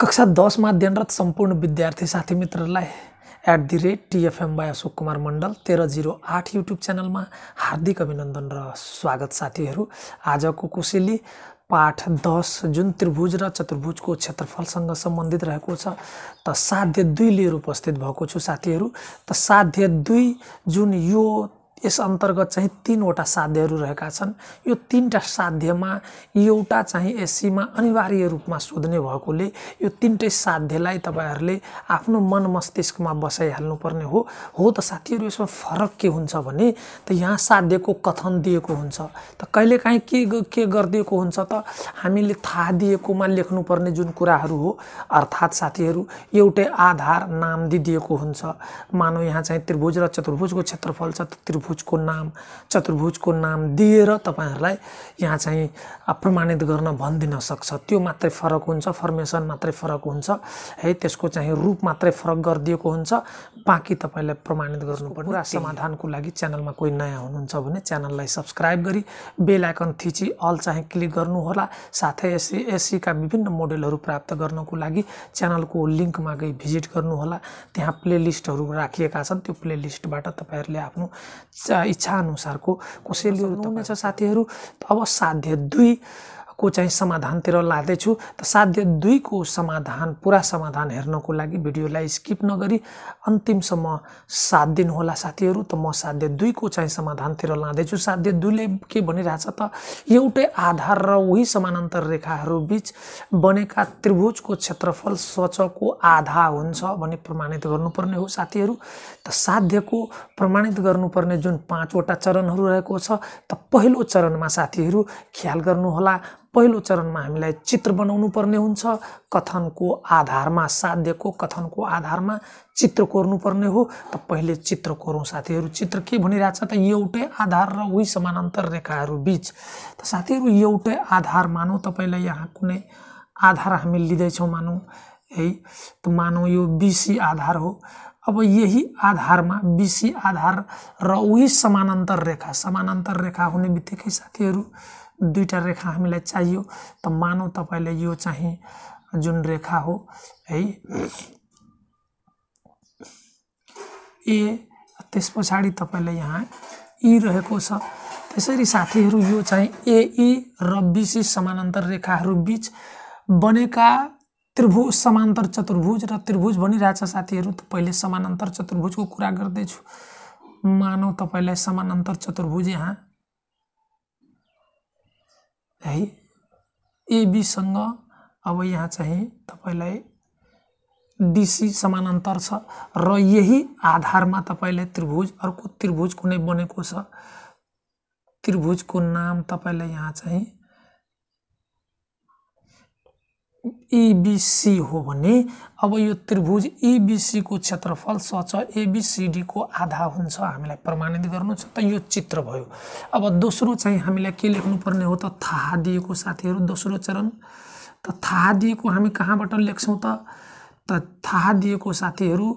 कक्षा दसमा अध्ययनरत सम्पूर्ण विद्यार्थी साथी मित्रहरूलाई at the rate TFM by Ashok Kumar Mandal तेह्र जिरो आठ युट्युब च्यानलमा हार्दिक अभिनन्दन र स्वागत साथीहरू आजको कोसेली पाठ दस जुन त्रिभुज र चतुर्भुजको क्षेत्रफलसँग सम्बन्धित रहेको छ त साध्य दुई लिएर उपस्थित भएको छु साथीहरू त साध्य दुई जुन यो यस अन्तर्गत चाहिँ तिनवटा साध्यहरू रहेका छन् यो तिनवटा साध्यमा एउटा चाहिँ एससीमा अनिवार्य रूपमा सोध्ने भएकोले यो तिनटै साध्यलाई तपाईँहरूले आफ्नो मन मस्तिष्कमा बसाइहाल्नुपर्ने हो हो त साथीहरू यसमा फरक के हुन्छ भने त यहाँ साध्यको कथन दिएको हुन्छ त कहिलेकाहीँ के के गरिदिएको हुन्छ त हामीले थाहा दिएकोमा लेख्नुपर्ने जुन कुराहरू हो अर्थात् साथीहरू एउटै आधार नाम दिइदिएको हुन्छ मानौँ यहाँ चाहिँ त्रिभुज र चतुर्भुजको क्षेत्रफल छ त्रिभुज चतुर्भुजको नाम चतुर्भुजको नाम दिएर तपाईँहरूलाई यहाँ चाहिँ प्रमाणित गर्न भनिदिन सक्छ त्यो मात्रै फरक हुन्छ फर्मेसन मात्रै फरक हुन्छ है त्यसको चाहिँ रूप मात्रै फरक गरिदिएको हुन्छ बाँकी तपाईँलाई प्रमाणित गर्नुपर्ने र समाधानको लागि च्यानलमा कोही नयाँ हुनुहुन्छ भने च्यानललाई सब्सक्राइब गरी बेल आइकन थिची अल चाहिँ क्लिक गर्नुहोला साथै एसी एससीका विभिन्न मोडेलहरू प्राप्त गर्नको लागि च्यानलको लिङ्कमा गई भिजिट गर्नुहोला त्यहाँ प्लेलिस्टहरू राखिएका छन् त्यो प्लेलिस्टबाट तपाईँहरूले आफ्नो इच्छाअनुसारको कसैले हुनुहुनेछ साथीहरू अब साध्य दुई को चाहिँ समाधानतिर लाँदैछु त साध्य दुईको समाधान पुरा समाधान हेर्नको लागि भिडियोलाई स्किप नगरी अन्तिमसम्म साथ दिनुहोला साथीहरू त म साध्य दुईको चाहिँ समाधानतिर लाँदैछु साध्य दुईले के भनिरहेछ त एउटै आधार र उही समानान्तर रेखाहरू बिच बनेका त्रिभुजको क्षेत्रफल सचको आधा हुन्छ भन्ने प्रमाणित गर्नुपर्ने हो साथीहरू त साध्यको प्रमाणित गर्नुपर्ने जुन पाँचवटा चरणहरू रहेको छ त पहिलो चरणमा साथीहरू ख्याल गर्नुहोला पहिलो चरणमा हामीलाई चित्र बनाउनु पर्ने हुन्छ कथनको आधारमा साध्यको कथनको आधारमा चित्र कोर्नुपर्ने हो त पहिले चित्र कोरौँ साथीहरू चित्र के भनिरहेछ त एउटै आधार र उही समानान्तर रेखाहरू बिच त साथीहरू एउटै आधार मानौँ तपाईँलाई यहाँ कुनै आधार हामी लिँदैछौँ मानौँ है त मानौँ यो बिसी आधार हो अब यही आधारमा बिसी आधार र उही समानान्तर रेखा समानान्तर रेखा हुने बित्तिकै साथीहरू दुईवटा रेखा हामीलाई चाहियो त मानौँ तपाईँले यो चाहिँ जुन रेखा हो है ए त्यस पछाडि तपाईँले यहाँ ई रहेको छ त्यसरी साथीहरू यो चाहिँ एई र बिसी समानान्तर रेखाहरू बिच बनेका त्रिभुज समान्तर चतुर्भुज र त्रिभुज भनिरहेछ साथीहरू पहिले समानान्तर चतुर्भुजको कुरा गर्दैछु मानौ तपाईँलाई समानान्तर चतुर्भुज यहाँ है एबीसँग अब यहाँ चाहिँ तपाईँलाई डिसी समानान्तर छ र यही आधारमा तपाईँलाई त्रिभुज अर्को त्रिभुज कुनै बनेको छ त्रिभुजको नाम तपाईँलाई यहाँ चाहिँ इबिसी e हो भने अब यो त्रिभुज इबिसीको e क्षेत्रफल सच एबिसिडीको आधा हुन्छ हामीलाई प्रमाणित गर्नु छ त यो चित्र भयो अब दोस्रो चाहिँ हामीलाई के लेख्नुपर्ने हो त थाहा दिएको साथीहरू दोस्रो चरण त थाहा दिएको हामी कहाँबाट लेख्छौँ त त थाहा दिएको साथीहरू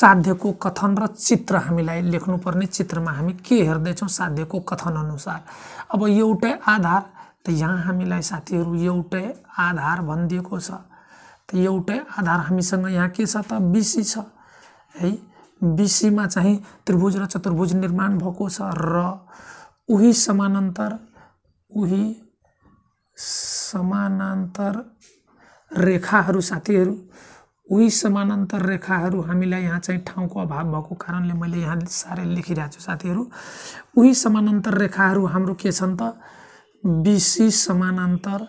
साध्यको कथन र चित्र हामीलाई लेख्नुपर्ने चित्रमा हामी के हेर्दैछौँ साध्यको कथन अनुसार अब एउटै आधार त यहाँ हामीलाई साथीहरू एउटै आधार भनिदिएको छ त एउटै आधार हामीसँग यहाँ के छ त बिसी छ है बिसीमा चाहिँ त्रिभुज र चतुर्भुज निर्माण भएको छ र उही समानान्तर उही समानान्तर रेखाहरू साथीहरू उही समानान्तर रेखाहरू हामीलाई यहाँ चाहिँ ठाउँको अभाव भएको कारणले मैले यहाँ साह्रै लेखिरहेको छु साथीहरू उही समानान्तर रेखाहरू हाम्रो के छन् त बिसी समानान्तर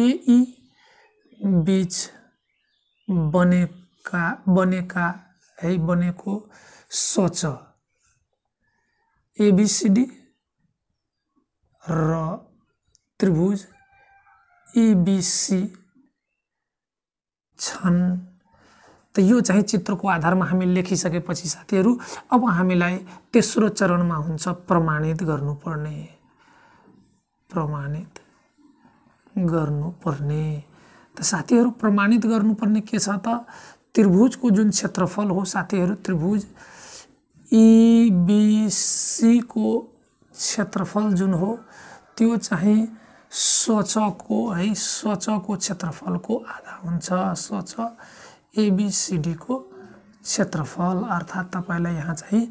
एई बिच बनेका बनेका है बनेको सोच एबिसिडी र त्रिभुज इबिसी छन् त यो चाहिँ चित्रको आधारमा हामी लेखिसकेपछि साथीहरू अब हामीलाई तेस्रो चरणमा हुन्छ प्रमाणित गर्नुपर्ने प्रमाणित गर्नुपर्ने त साथीहरू प्रमाणित गर्नुपर्ने के छ त त्रिभुजको जुन क्षेत्रफल हो साथीहरू त्रिभुज इबिसीको e, क्षेत्रफल जुन हो त्यो चाहिँ स्वचको है स्वचको क्षेत्रफलको आधा हुन्छ स्वच एबिसिडीको क्षेत्रफल अर्थात् तपाईँलाई यहाँ चाहिँ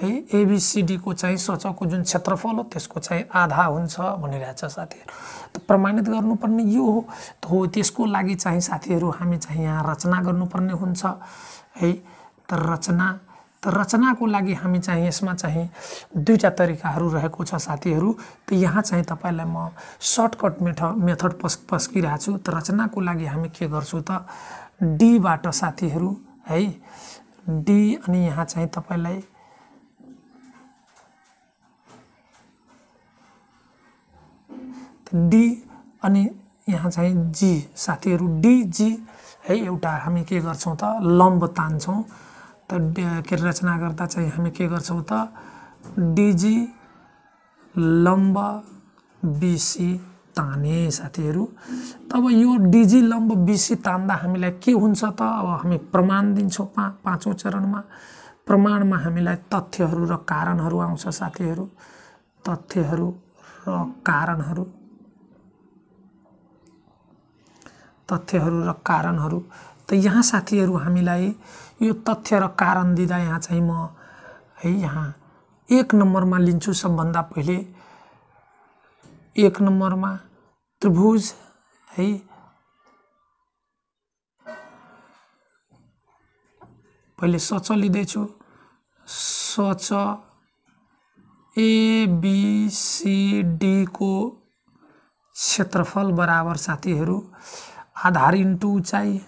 है एबिसिडीको चाहिँ सोचको जुन क्षेत्रफल हो त्यसको चाहिँ आधा हुन्छ भनिरहेछ साथीहरू प्रमाणित गर्नुपर्ने यो हो त्यसको लागि चाहिँ साथीहरू हामी चाहिँ यहाँ रचना गर्नुपर्ने हुन्छ है त रचना त रचनाको लागि हामी चाहिँ यसमा चाहिँ दुईवटा तरिकाहरू रहेको छ साथीहरू त यहाँ चाहिँ तपाईँलाई म सर्टकट मेथ मेथड पस् पस्किरहेको छु त रचनाको लागि हामी के गर्छौँ त डीबाट साथीहरू है डी अनि यहाँ चाहिँ तपाईँलाई डी अनि यहाँ चाहिँ जी साथीहरू डिजी है एउटा हामी के गर्छौँ त लम्ब तान्छौँ त के अरे रचना गर्दा चाहिँ हामी के गर्छौँ त डिजी लम्ब बिसी ताने साथीहरू तब यो डिजी लम्ब बिसी तान्दा हामीलाई के हुन्छ त अब हामी प्रमाण दिन्छौँ पा पाँचौँ चरणमा प्रमाणमा हामीलाई तथ्यहरू र कारणहरू आउँछ साथीहरू तथ्यहरू र कारणहरू तथ्यहरू र कारणहरू त यहाँ साथीहरू हामीलाई यो तथ्य र कारण दिँदा यहाँ चाहिँ म है यहाँ एक नम्बरमा लिन्छु सबभन्दा पहिले एक नम्बरमा त्रिभुज है पहिले सच लिँदैछु सच को क्षेत्रफल बराबर साथीहरू आधार इन्टु उचाइ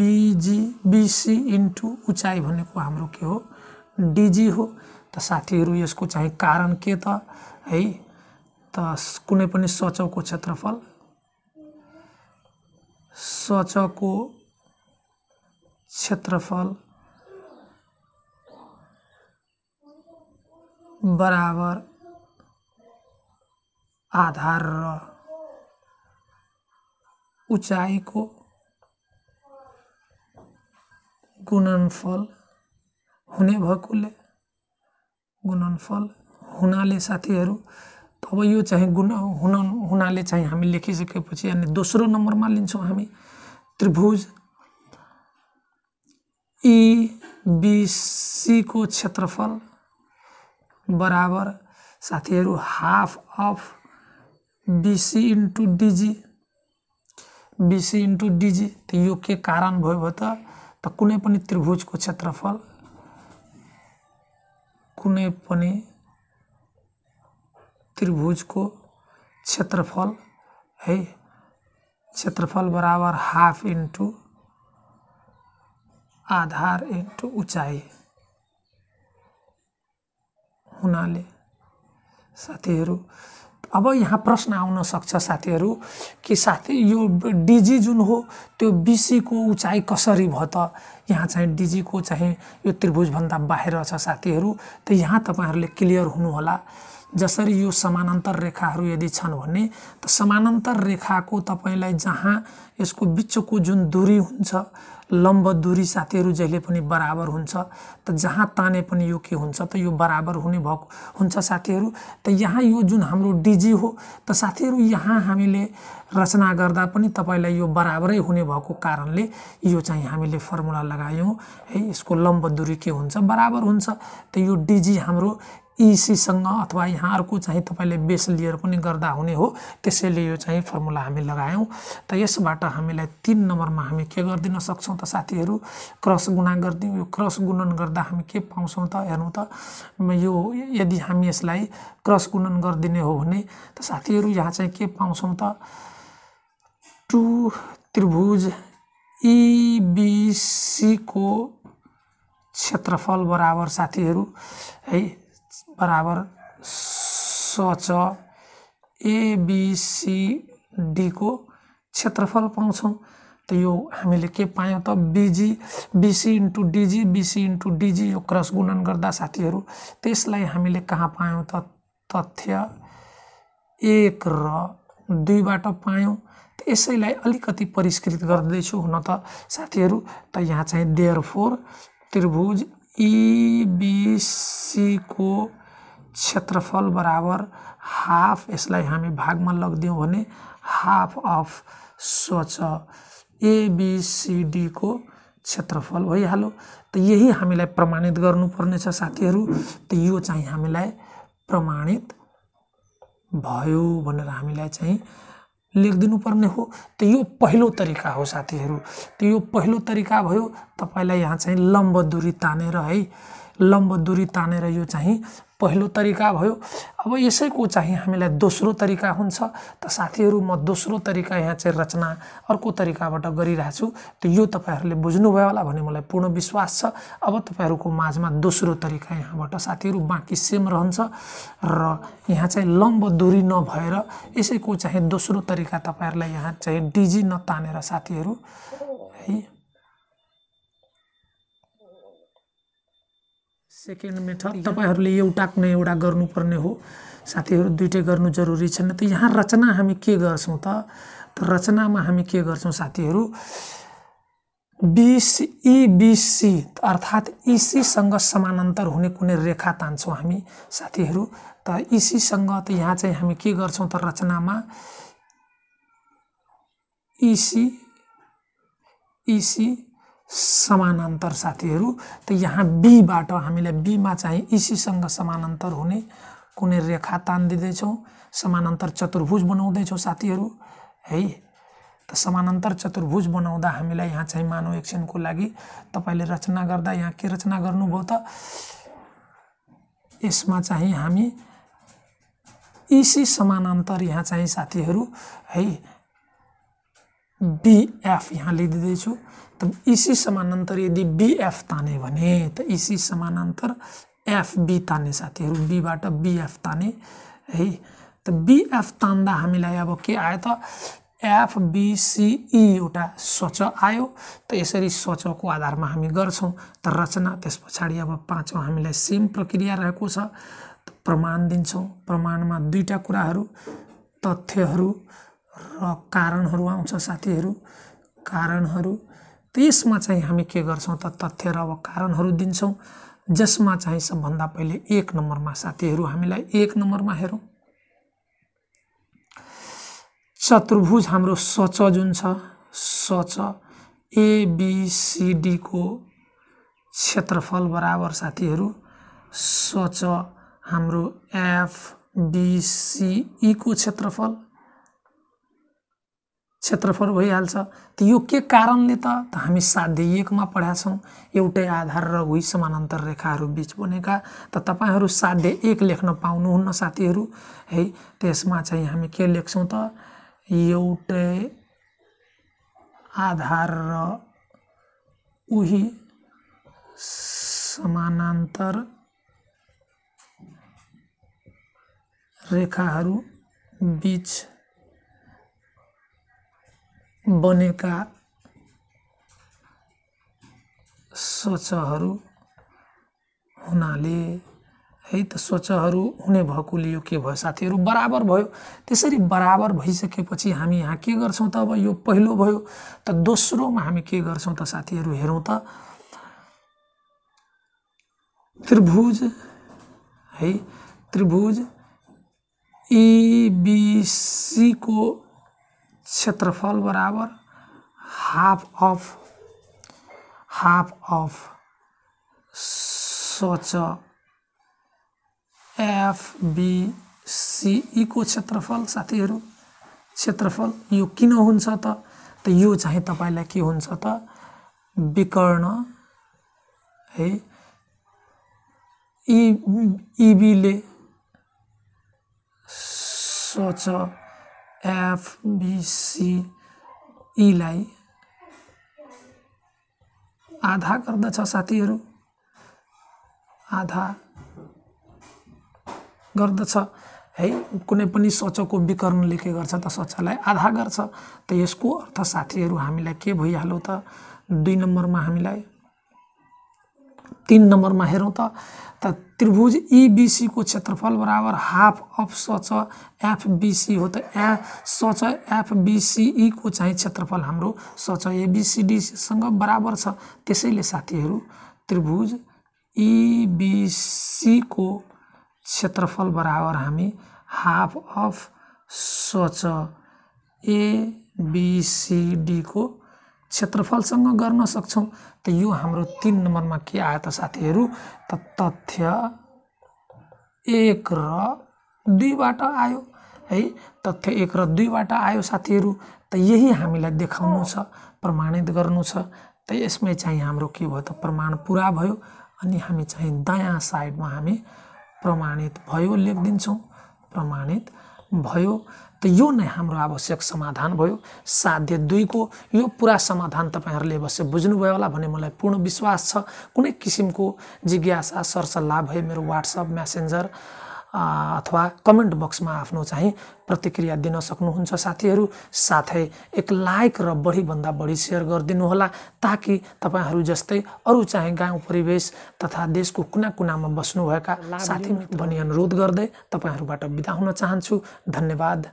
बिजी बिसी इन्टु उचाइ भनेको हाम्रो के हो डिजी हो त साथीहरू यसको चाहिँ कारण के त है त कुनै पनि सचौको क्षेत्रफल सचको क्षेत्रफल बराबर आधार र उचाइको गुणनफल हुने भएकोले गुणनफल हुनाले साथीहरू अब यो चाहिँ गुण हुन हुनाले चाहिँ हामी लेखिसकेपछि अनि दोस्रो नम्बरमा लिन्छौँ हामी त्रिभुज इबिसीको क्षेत्रफल बराबर साथीहरू half of BC into DG BC into DG त यो के कारण भयो भयो त त कुनै पनि त्रिभुजको क्षेत्रफल कुनै पनि त्रिभुजको क्षेत्रफल है क्षेत्रफल बराबर हाफ इन्टु आधार इन्टु उचाइ हुनाले साथीहरू अब यहाँ प्रश्न आउन सक्छ साथीहरू कि साथी यो डिजी जुन हो त्यो बिसीको उचाइ कसरी भयो त यहाँ चाहिँ डिजीको चाहिँ यो त्रिभुजभन्दा बाहिर छ साथीहरू त यहाँ तपाईँहरूले क्लियर हुनुहोला जसरी यो समानान्तर रेखाहरू यदि छन् भने त समानान्तर रेखाको तपाईँलाई जहाँ यसको बिचको जुन दुरी हुन्छ लम्ब दुरी साथीहरू जहिले पनि बराबर हुन्छ त जहाँ ताने पनि यो के हुन्छ त यो बराबर हुने भएको हुन्छ साथीहरू त यहाँ यो जुन हाम्रो डिजी हो त साथीहरू यहाँ हामीले रचना गर्दा पनि तपाईँलाई यो बराबरै हुने भएको कारणले यो चाहिँ हामीले फर्मुला लगायौँ है यसको लम्ब दुरी के हुन्छ बराबर हुन्छ त यो डिजी हाम्रो इसीसँग अथवा यहाँहरूको चाहिँ तपाईँले बेस लिएर पनि गर्दा हुने हो त्यसैले यो चाहिँ फर्मुला हामी लगायौँ त यसबाट हामीलाई तिन नम्बरमा हामी के गरिदिन सक्छौँ त साथीहरू क्रस गुणा गरिदिउँ यो क्रस गुणन गर्दा हामी के पाउँछौँ त हेर्नु त यो यदि हामी यसलाई क्रस गुणन गरिदिने हो भने त साथीहरू यहाँ चाहिँ के पाउँछौँ त टु त्रिभुज इबिसीको क्षेत्रफल बराबर साथीहरू है बराबर स छ एबिसिडीको क्षेत्रफल पाउँछौँ त यो हामीले के पायौँ त BG BC into DG BC into DG यो क्रस गुणन गर्दा साथीहरू त्यसलाई हामीले कहाँ पायौँ त तथ्य एक र दुईबाट पायौँ यसैलाई अलिकति परिष्कृत गर्दैछु हुन त साथीहरू त यहाँ चाहिँ देयर फोर त्रिभुज इबिसीको क्षेत्रफल बराबर हाफ यसलाई हामी भागमा लगिदियौँ भने हाफ अफ स्वच्छ एबिसिडीको क्षेत्रफल भइहाल्यो त यही हामीलाई प्रमाणित गर्नुपर्नेछ साथीहरू त यो चाहिँ हामीलाई प्रमाणित भयो भनेर हामीलाई चाहिँ पर्ने हो त यो पहिलो तरिका हो साथीहरू त यो पहिलो तरिका भयो तपाईँलाई यहाँ चाहिँ लम्ब दुरी तानेर है लम्बो दुरी तानेर यो चाहिँ पहिलो तरिका भयो अब यसैको चाहिँ हामीलाई दोस्रो तरिका हुन्छ त साथीहरू म दोस्रो तरिका यहाँ चाहिँ रचना अर्को तरिकाबाट गरिरहेछु त यो तपाईँहरूले बुझ्नुभयो होला भन्ने मलाई पूर्ण विश्वास छ अब तपाईँहरूको माझमा दोस्रो तरिका यहाँबाट साथीहरू बाँकी सेम रहन्छ र यहाँ चाहिँ लम्ब दुरी नभएर यसैको चाहिँ दोस्रो तरिका तपाईँहरूलाई यहाँ चाहिँ डिजी नतानेर साथीहरू है सेकेन्ड मेथड तपाईँहरूले एउटा कुनै एउटा गर्नुपर्ने हो साथीहरू दुइटै गर्नु जरुरी छैन त यहाँ रचना हामी के गर्छौँ त रचनामा हामी के गर्छौँ साथीहरू बिस इबिसी अर्थात् इसीसँग समानान्तर हुने कुनै रेखा तान्छौँ हामी साथीहरू त इसीसँग त यहाँ चाहिँ हामी के गर्छौँ त रचनामा इसी इसी समानान्तर साथीहरू त यहाँ बीबाट हामीलाई बीमा चाहिँ इसीसँग समानान्तर हुने कुनै रेखा तानिदिँदैछौँ समानान्तर चतुर्भुज बनाउँदैछौँ साथीहरू है त समानान्तर चतुर्भुज बनाउँदा हामीलाई यहाँ चाहिँ मानव एकछिनको लागि तपाईँले रचना गर्दा यहाँ के रचना गर्नुभयो त यसमा चाहिँ हामी इसी समानान्तर यहाँ चाहिँ साथीहरू है बिएफ यहाँ लेखिदिँदैछु त इसी समानान्तर यदि बिएफ ताने भने त इसी समानान्तर एफबी ताने साथीहरू बीबाट बिएफ ताने है त बिएफ तान्दा हामीलाई अब के आयो त एफबिसिई एउटा स्वच आयो त यसरी स्वचको आधारमा हामी गर्छौँ त रचना त्यस पछाडि अब पाँचौँ हामीलाई सेम प्रक्रिया रहेको छ प्रमाण दिन्छौँ प्रमाणमा दुईवटा कुराहरू तथ्यहरू र कारणहरू आउँछ साथीहरू कारणहरू त्यसमा चाहिँ हामी के गर्छौँ त तथ्य र अब कारणहरू दिन्छौँ जसमा चाहिँ सबभन्दा पहिले एक नम्बरमा साथीहरू हामीलाई एक नम्बरमा हेरौँ चतुर्भुज हाम्रो सच जुन छ सच एबिसिडीको क्षेत्रफल बराबर साथीहरू सच हाम्रो एफबिसिईको e क्षेत्रफल क्षेत्रफल भइहाल्छ त यो के कारणले त हामी साध्य एकमा पढाएछौँ एउटै आधार र उही समानान्तर रेखाहरू बिच बनेका त तपाईँहरू साध्य एक लेख्न पाउनुहुन्न साथीहरू है त्यसमा चाहिँ हामी के लेख्छौँ त एउटै आधार र उही समानान्तर रेखाहरू बिच बनेका सोचहरू हुनाले है त सोचहरू हुने भएकोले यो के भयो साथीहरू बराबर भयो त्यसरी बराबर भइसकेपछि हामी यहाँ के गर्छौँ त अब यो पहिलो भयो त दोस्रोमा हामी के गर्छौँ त साथीहरू हेरौँ त त्रिभुज है त्रिभुज इबिसीको क्षेत्रफल बराबर half of half of such एफबिसिईको क्षेत्रफल साथीहरू क्षेत्रफल यो किन हुन्छ त त यो चाहिँ तपाईँलाई के हुन्छ त विकर्ण है इबीले e, e सोच, एफबिसिईलाई e आधा गर्दछ साथीहरू आधा गर्दछ है कुनै पनि सचको विकरणले के गर्छ त सचलाई आधा गर्छ त यसको अर्थ साथीहरू हामीलाई के भइहाल्यो त दुई नम्बरमा हामीलाई तिन नम्बरमा हेरौँ त त त्रिभुज इबिसीको e क्षेत्रफल बराबर हाफ अफ स एफबिसी हो त ए स ई एफबिसिईको e चाहिँ क्षेत्रफल हाम्रो स छ एबिसिडीसँग बराबर छ त्यसैले साथीहरू त्रिभुज इबिसीको e क्षेत्रफल बराबर हामी हाफ अफ स छ एबिसिडीको क्षेत्रफलसँग गर्न सक्छौँ त यो हाम्रो तिन नम्बरमा के आयो त साथीहरू त तथ्य एक र दुईबाट आयो है तथ्य एक र दुईबाट आयो साथीहरू त यही हामीलाई देखाउनु छ प्रमाणित गर्नु छ त यसमै चाहिँ हाम्रो के भयो त प्रमाण पुरा भयो अनि हामी चाहिँ दायाँ साइडमा हामी प्रमाणित भयो लेखिदिन्छौँ प्रमाणित भयो त यो नै हाम्रो आवश्यक समाधान भयो साध्य दुईको यो पुरा समाधान तपाईँहरूले अवश्य बुझ्नुभयो होला भन्ने मलाई पूर्ण विश्वास छ कुनै किसिमको जिज्ञासा सरसल्लाह भए मेरो वाट्सएप म्यासेन्जर अथवा कमेन्ट बक्समा आफ्नो चाहिँ प्रतिक्रिया दिन सक्नुहुन्छ साथीहरू साथै एक लाइक र बढीभन्दा बढी सेयर होला ताकि तपाईँहरू जस्तै अरू चाहिँ गाउँ परिवेश तथा देशको कुना कुनामा बस्नुभएका साथी भनी अनुरोध गर्दै तपाईँहरूबाट बिदा हुन चाहन्छु धन्यवाद